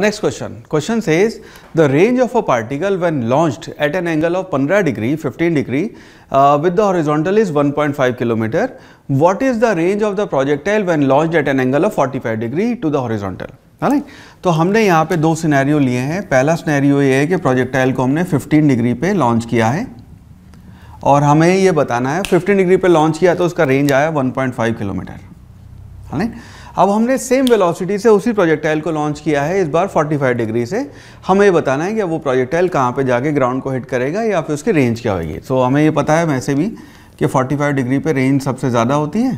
next question question says the range of a particle when launch at an angle of पंद्रह degree fifteen degree with the horizontal is one point five kilometre what is the range of the projectile when launch at an angle of forty five degree to the horizontal है तो हमने यहाँ पे दो scenario लिए हैं पहला scenario ये है कि प्रोजेक्टाइल को हमने फिफ्टीन डिग्री पे लॉन्च किया है और हमें ये बताना है फिफ्टीन डिग्री पे लॉन्च किया तो उसका रेंज आया वन पॉइंट फाइव किलोमीटर है अब हमने सेम वेलोसिटी से उसी प्रोजेक्टाइल को लॉन्च किया है इस बार 45 डिग्री से हमें ये बताना है कि वो प्रोजेक्टाइल कहाँ पे जाके ग्राउंड को हिट करेगा या फिर उसकी रेंज क्या होगी सो so, हमें ये पता है वैसे भी कि 45 डिग्री पे रेंज सबसे ज़्यादा होती है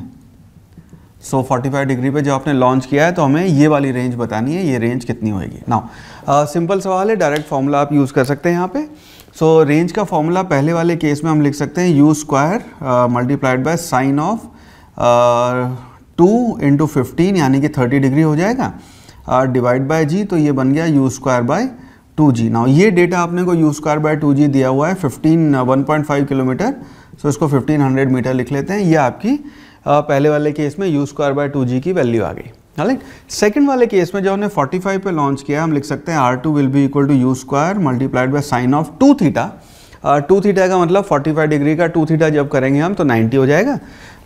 सो so, 45 डिग्री पे जो आपने लॉन्च किया है तो हमें ये वाली रेंज बतानी है ये रेंज कितनी होगी ना सिंपल uh, सवाल है डायरेक्ट फार्मूला आप यूज़ कर सकते हैं यहाँ पर सो so, रेंज का फार्मूला पहले वाले केस में हम लिख सकते हैं u square multiplied by sine of two into fifteen यानी कि थर्टी डिग्री हो जाएगा और डिवाइड बाय जी तो ये बन गया u square by two g now ये डेटा आपने को u square by two g दिया हुआ है fifteen one point five kilometre so इसको फिफ्टीन हंड्रेड मीटर लिख लेते हैं ये आपकी uh, पहले वाले केस में u square by two g की वैल्यू आ गई हालांकि सेकेंड वाले केस में जो हमने फोर्टी फाइव पर लॉन्च किया हम लिख सकते हैं R two will be equal to u square multiplied by sine of two theta two uh, theta का मतलब 45 डिग्री का टू थीटा जब करेंगे हम तो 90 हो जाएगा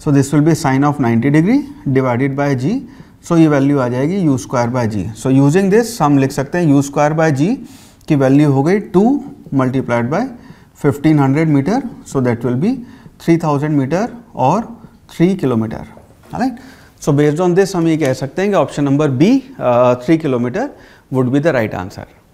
so this will be sine of 90 degree divided by g so ये वैल्यू आ जाएगी u square by g so using this हम लिख सकते हैं यू स्क्वायर बाय जी की वैल्यू हो गई two multiplied by hundred metre so that will be thousand metre और three kilometre right so based on this हम ये कह सकते हैं कि option number B three kilometre would be the right answer